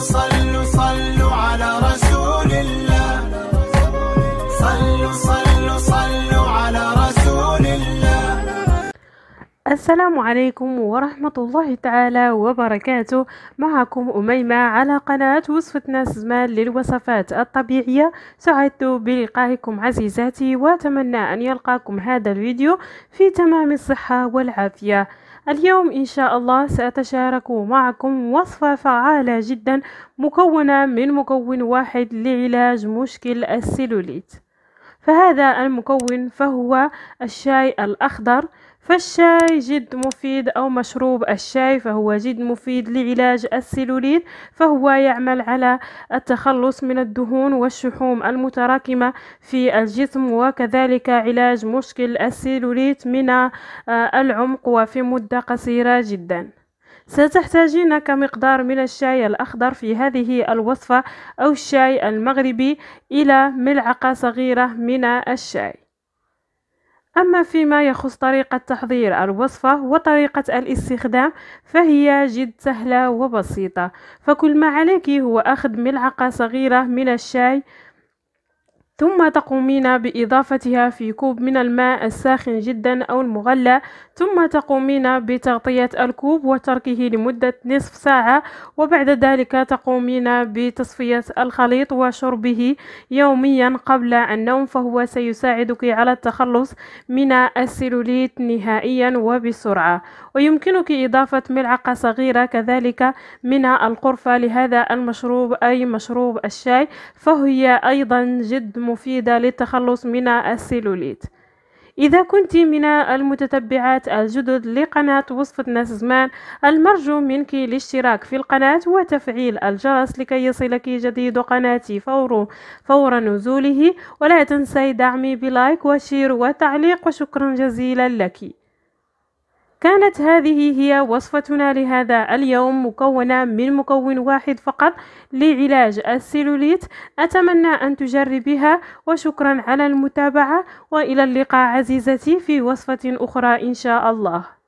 صلوا صلوا على رسول الله صلوا صلوا صلوا على رسول الله السلام عليكم ورحمة الله تعالى وبركاته معكم أميمة على قناة وصفتنا سزمان للوصفات الطبيعية سعدت بلقائكم عزيزاتي وأتمنى أن يلقاكم هذا الفيديو في تمام الصحة والعافية اليوم إن شاء الله سأتشارك معكم وصفة فعالة جدا مكونة من مكون واحد لعلاج مشكل السيلوليت فهذا المكون فهو الشاي الأخضر فالشاي جد مفيد أو مشروب الشاي فهو جد مفيد لعلاج السيلوليت فهو يعمل على التخلص من الدهون والشحوم المتراكمة في الجسم وكذلك علاج مشكل السيلوليت من آه، العمق وفي مدة قصيرة جداً ستحتاجين كمقدار من الشاي الأخضر في هذه الوصفة أو الشاي المغربي إلى ملعقة صغيرة من الشاي أما فيما يخص طريقة تحضير الوصفة وطريقة الاستخدام فهي جد سهلة وبسيطة فكل ما عليك هو أخذ ملعقة صغيرة من الشاي ثم تقومين بإضافتها في كوب من الماء الساخن جدا أو المغلى ثم تقومين بتغطية الكوب وتركه لمدة نصف ساعة وبعد ذلك تقومين بتصفية الخليط وشربه يوميا قبل النوم فهو سيساعدك على التخلص من السيلوليت نهائيا وبسرعة ويمكنك إضافة ملعقة صغيرة كذلك من القرفة لهذا المشروب أي مشروب الشاي فهي أيضا جد المفيدة للتخلص من السيلوليت إذا كنت من المتتبعات الجدد لقناة وصفة ناس زمان المرجو منك الاشتراك في القناة وتفعيل الجرس لكي يصلك جديد قناتي فور فور نزوله ولا تنسي دعمي بلايك وشير وتعليق وشكرا جزيلا لك كانت هذه هي وصفتنا لهذا اليوم مكونة من مكون واحد فقط لعلاج السيلوليت أتمنى أن تجربيها وشكرا على المتابعة وإلى اللقاء عزيزتي في وصفة أخرى إن شاء الله